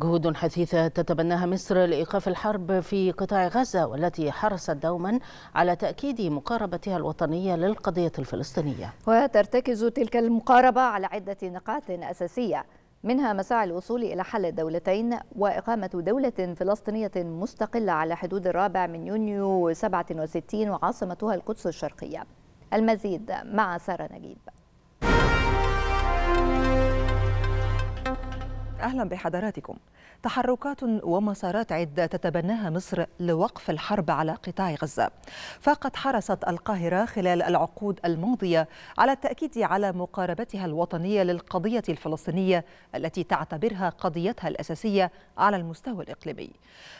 جهود حثيثة تتبناها مصر لإيقاف الحرب في قطاع غزة والتي حرصت دوما على تأكيد مقاربتها الوطنية للقضية الفلسطينية وترتكز تلك المقاربة على عدة نقاط أساسية منها مساعي الوصول إلى حل الدولتين وإقامة دولة فلسطينية مستقلة على حدود الرابع من يونيو 67 وعاصمتها القدس الشرقية المزيد مع سارة نجيب أهلا بحضراتكم تحركات ومسارات عدة تتبناها مصر لوقف الحرب على قطاع غزة فقد حرصت القاهرة خلال العقود الماضية على التأكيد على مقاربتها الوطنية للقضية الفلسطينية التي تعتبرها قضيتها الأساسية على المستوى الإقليمي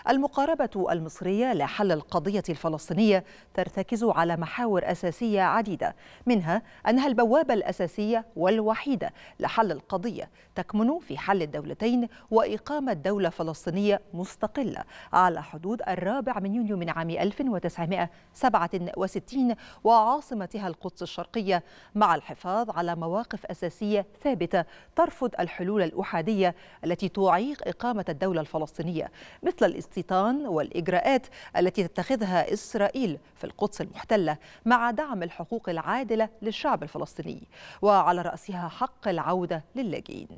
المقاربة المصرية لحل القضية الفلسطينية ترتكز على محاور أساسية عديدة منها أنها البوابة الأساسية والوحيدة لحل القضية تكمن في حل الدولتين وإقامة قامت دولة فلسطينية مستقلة على حدود الرابع من يونيو من عام 1967 وعاصمتها القدس الشرقية مع الحفاظ على مواقف أساسية ثابتة ترفض الحلول الأحادية التي تعيق إقامة الدولة الفلسطينية مثل الاستيطان والإجراءات التي تتخذها إسرائيل في القدس المحتلة مع دعم الحقوق العادلة للشعب الفلسطيني وعلى رأسها حق العودة للاجئين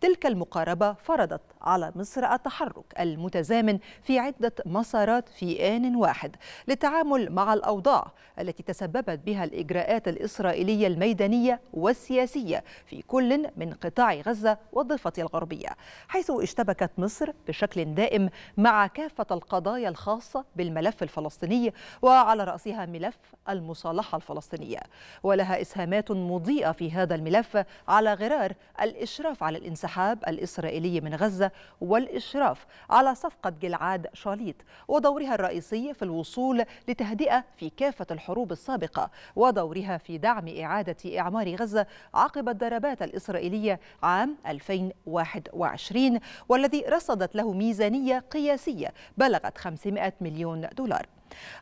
تلك المقاربة فرضت على مصر مصر التحرك المتزامن في عدة مسارات في آن واحد للتعامل مع الأوضاع التي تسببت بها الإجراءات الإسرائيلية الميدانية والسياسية في كل من قطاع غزة والضفة الغربية حيث اشتبكت مصر بشكل دائم مع كافة القضايا الخاصة بالملف الفلسطيني وعلى رأسها ملف المصالحة الفلسطينية ولها إسهامات مضيئة في هذا الملف على غرار الإشراف على الانسحاب الإسرائيلي من غزة و والإشراف على صفقة جلعاد شاليط ودورها الرئيسي في الوصول لتهدئة في كافة الحروب السابقة ودورها في دعم إعادة إعمار غزة عقب الضربات الإسرائيلية عام 2021 والذي رصدت له ميزانية قياسية بلغت 500 مليون دولار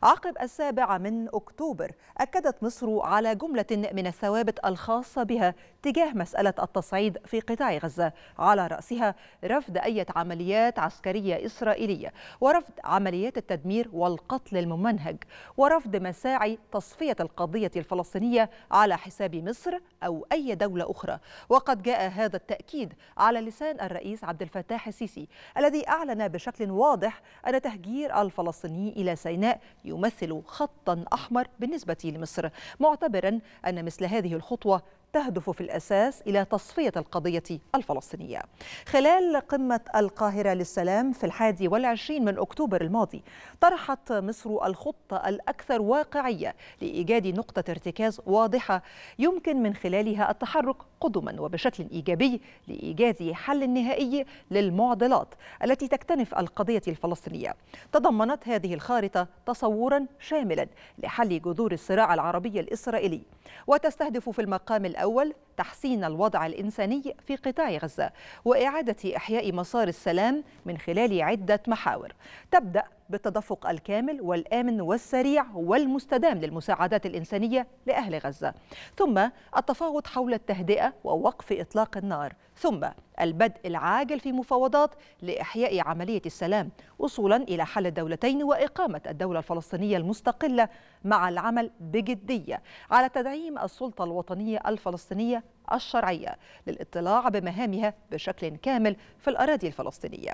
عقب السابع من أكتوبر أكدت مصر على جملة من الثوابت الخاصة بها تجاه مسألة التصعيد في قطاع غزة على رأسها رفض أي عمليات عسكرية إسرائيلية ورفض عمليات التدمير والقتل الممنهج ورفض مساعي تصفية القضية الفلسطينية على حساب مصر أو أي دولة أخرى وقد جاء هذا التأكيد على لسان الرئيس عبد الفتاح السيسي الذي أعلن بشكل واضح أن تهجير الفلسطينيين إلى سيناء يمثل خطا أحمر بالنسبة لمصر معتبرا أن مثل هذه الخطوة تهدف في الأساس إلى تصفية القضية الفلسطينية خلال قمة القاهرة للسلام في الحادي والعشرين من أكتوبر الماضي طرحت مصر الخطة الأكثر واقعية لإيجاد نقطة ارتكاز واضحة يمكن من خلالها التحرك قدما وبشكل إيجابي لإيجاد حل نهائي للمعضلات التي تكتنف القضية الفلسطينية تضمنت هذه الخارطة تصورا شاملا لحل جذور الصراع العربي الإسرائيلي وتستهدف في المقام الأول الأول تحسين الوضع الإنساني في قطاع غزة وإعادة إحياء مسار السلام من خلال عدة محاور تبدأ بالتدفق الكامل والآمن والسريع والمستدام للمساعدات الإنسانية لأهل غزة ثم التفاوض حول التهدئة ووقف إطلاق النار ثم البدء العاجل في مفاوضات لإحياء عملية السلام وصولا إلى حل الدولتين وإقامة الدولة الفلسطينية المستقلة مع العمل بجدية على تدعيم السلطة الوطنية الفلسطينية الشرعية للاطلاع بمهامها بشكل كامل في الأراضي الفلسطينية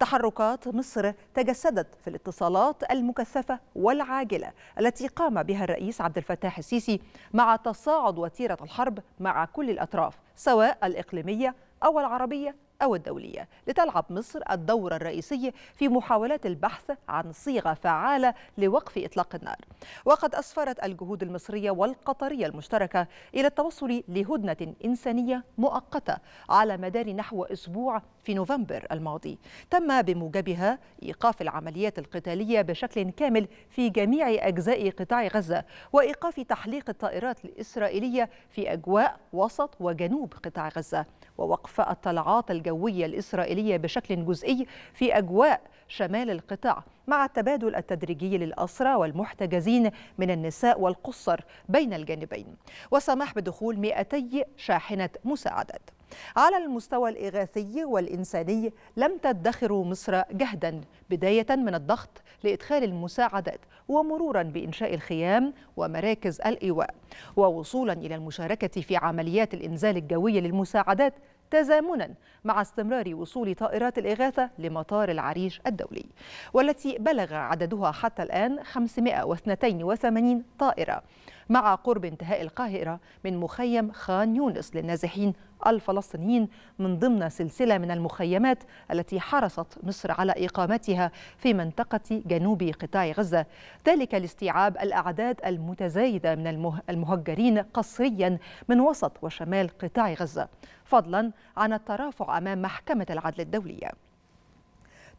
تحركات مصر تجسدت في الاتصالات المكثفة والعاجلة التي قام بها الرئيس عبد الفتاح السيسي مع تصاعد وتيرة الحرب مع كل الأطراف سواء الإقليمية أو العربية أو الدولية لتلعب مصر الدور الرئيسي في محاولات البحث عن صيغة فعالة لوقف إطلاق النار وقد أسفرت الجهود المصرية والقطرية المشتركة إلى التوصل لهدنة إنسانية مؤقتة على مدار نحو أسبوع في نوفمبر الماضي تم بموجبها إيقاف العمليات القتالية بشكل كامل في جميع أجزاء قطاع غزة وإيقاف تحليق الطائرات الإسرائيلية في أجواء وسط وجنوب قطاع غزة ووقف الطلعات الجوية الإسرائيلية بشكل جزئي في أجواء شمال القطاع مع التبادل التدريجي للأسرى والمحتجزين من النساء والقصر بين الجانبين وسمح بدخول 200 شاحنة مساعدات على المستوى الإغاثي والإنساني لم تدخر مصر جهدا بداية من الضغط لإدخال المساعدات ومرورا بإنشاء الخيام ومراكز الإيواء ووصولا إلى المشاركة في عمليات الإنزال الجوي للمساعدات تزامنا مع استمرار وصول طائرات الإغاثة لمطار العريش الدولي والتي بلغ عددها حتى الآن 582 طائرة مع قرب انتهاء القاهرة من مخيم خان يونس للنازحين الفلسطينيين من ضمن سلسلة من المخيمات التي حرصت مصر على إقامتها في منطقة جنوب قطاع غزة ذلك لاستيعاب الأعداد المتزايدة من المهجرين قسريا من وسط وشمال قطاع غزة فضلا عن الترافع أمام محكمة العدل الدولية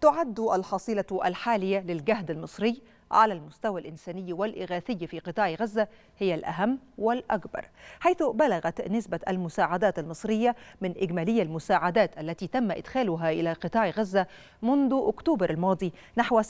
تعد الحصيلة الحالية للجهد المصري على المستوى الإنساني والإغاثي في قطاع غزة هي الأهم والأكبر حيث بلغت نسبة المساعدات المصرية من إجمالي المساعدات التي تم إدخالها إلى قطاع غزة منذ أكتوبر الماضي نحو 87%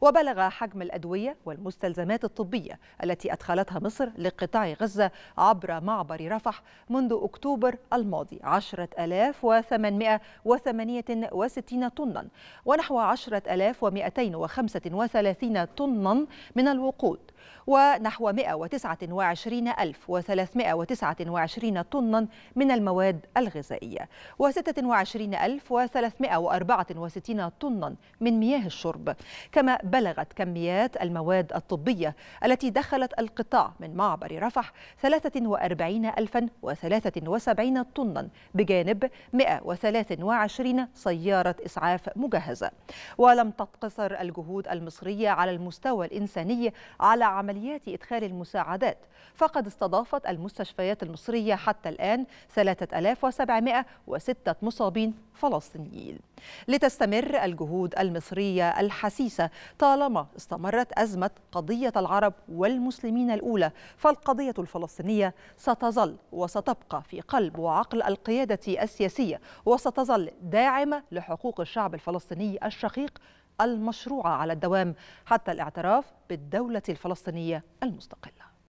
وبلغ حجم الأدوية والمستلزمات الطبية التي أدخلتها مصر لقطاع غزة عبر معبر رفح منذ أكتوبر الماضي 10868 طنا ونحو 10250 35 طنا من الوقود ونحو 129329 طنا من المواد الغذائية و26364 طنا من مياه الشرب كما بلغت كميات المواد الطبية التي دخلت القطاع من معبر رفح 43073 طنا بجانب 123 سيارة إسعاف مجهزة ولم تقتصر الجهود المصرية على المستوى الإنساني على عمليات إدخال المساعدات فقد استضافت المستشفيات المصرية حتى الآن 3706 مصابين فلسطينيين لتستمر الجهود المصرية الحسيسة طالما استمرت أزمة قضية العرب والمسلمين الأولى فالقضية الفلسطينية ستظل وستبقى في قلب وعقل القيادة السياسية وستظل داعمة لحقوق الشعب الفلسطيني الشقيق المشروعة على الدوام حتى الاعتراف بالدولة الفلسطينية المستقلة